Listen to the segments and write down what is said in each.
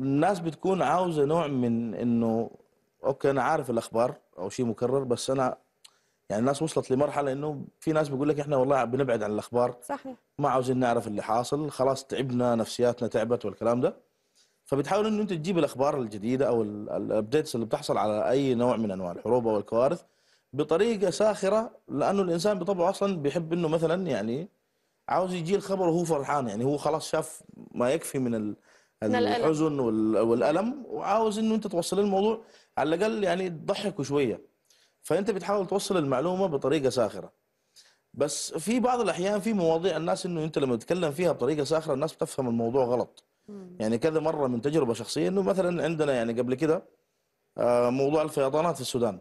الناس بتكون عاوزه نوع من انه اوكي انا عارف الاخبار او شيء مكرر بس انا يعني الناس وصلت لمرحله انه في ناس بيقول لك احنا والله بنبعد عن الاخبار صحيح ما عاوزين نعرف اللي حاصل خلاص تعبنا نفسياتنا تعبت والكلام ده فبتحاول انه انت تجيب الاخبار الجديده او الابديتس اللي بتحصل على اي نوع من انواع الحروب او الكوارث بطريقه ساخره لانه الانسان بطبعه اصلا بيحب انه مثلا يعني عاوز يجي الخبر وهو فرحان يعني هو خلاص شاف ما يكفي من الحزن والالم وعاوز انه انت توصل الموضوع على الاقل يعني تضحكه شويه فانت بتحاول توصل المعلومه بطريقه ساخره بس في بعض الاحيان في مواضيع الناس انه انت لما تتكلم فيها بطريقه ساخره الناس بتفهم الموضوع غلط يعني كذا مره من تجربه شخصيه انه مثلا عندنا يعني قبل كده آه، موضوع الفيضانات في السودان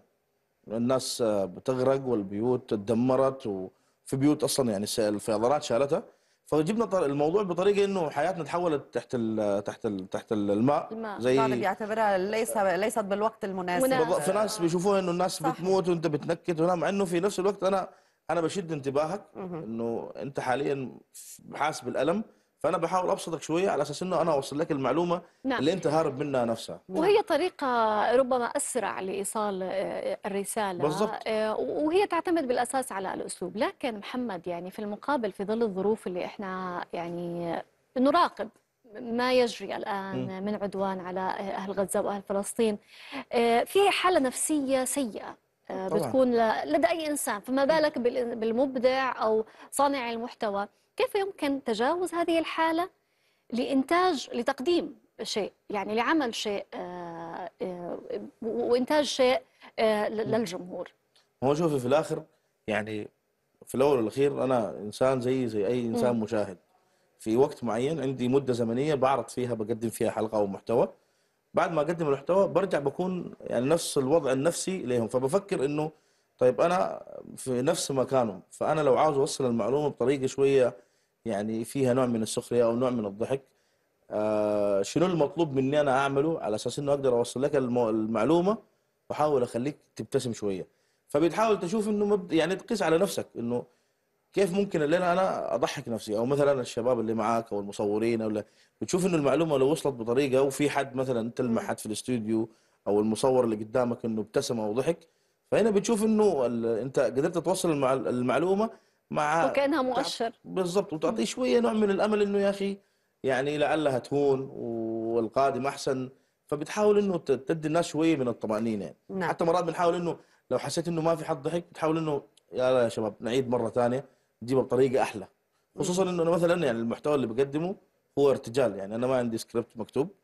الناس آه، بتغرق والبيوت تدمرت وفي بيوت اصلا يعني الفيضانات شالتها فجبنا الموضوع بطريقه انه حياتنا تحولت تحت الـ تحت الـ تحت الماء, الماء. زي الطالب يعتبرها ليس ليست بالوقت المناسب بالضبط في ناس آه. بيشوفوها انه الناس صح. بتموت وانت بتنكت مع انه في نفس الوقت انا انا بشد انتباهك انه انت حاليا حاسس بالالم فانا بحاول ابسطك شويه على اساس انه انا اوصل لك المعلومه نعم. اللي انت هارب منها نفسها وهي طريقه ربما اسرع لايصال آه، الرساله بالضبط. آه، وهي تعتمد بالاساس على الاسلوب لكن محمد يعني في المقابل في ظل الظروف اللي احنا يعني نراقب ما يجري الان م. من عدوان على اهل غزه واهل فلسطين آه، في حاله نفسيه سيئه آه، بتكون لدى أي إنسان فما بالك بالمبدع أو صانع المحتوى كيف يمكن تجاوز هذه الحالة لإنتاج لتقديم شيء يعني لعمل شيء آه، آه، وإنتاج شيء للجمهور هو شوفي في الآخر يعني في الأول والأخير أنا إنسان زي زي أي إنسان مشاهد في وقت معين عندي مدة زمنية بعرض فيها بقدم فيها حلقة أو محتوى بعد ما اقدم المحتوى برجع بكون يعني نفس الوضع النفسي لهم فبفكر انه طيب انا في نفس مكانهم فانا لو عاوز اوصل المعلومه بطريقه شويه يعني فيها نوع من السخريه او نوع من الضحك آه شنو المطلوب مني انا اعمله على اساس انه اقدر اوصل لك المعلومه واحاول اخليك تبتسم شويه فبتحاول تشوف انه مبد... يعني تقيس على نفسك انه كيف ممكن اللي انا اضحك نفسي او مثلا الشباب اللي معاك او المصورين او بتشوف انه المعلومه لو وصلت بطريقه وفي حد مثلا تلمح حد في الاستوديو او المصور اللي قدامك انه ابتسم او ضحك فهنا بتشوف انه انت قدرت توصل المعلومه مع وكانها مؤشر بالضبط وتعطيه شويه نوع من الامل انه يا اخي يعني لعلها تهون والقادم احسن فبتحاول انه تدي الناس شويه من الطمانينه يعني. نعم. حتى مرات بنحاول انه لو حسيت انه ما في حد ضحك بتحاول انه يا, يا شباب نعيد مره ثانيه تجيبها بطريقه احلى خصوصا انه مثلا يعني المحتوى اللي بقدمه هو ارتجال يعني انا ما عندي سكريبت مكتوب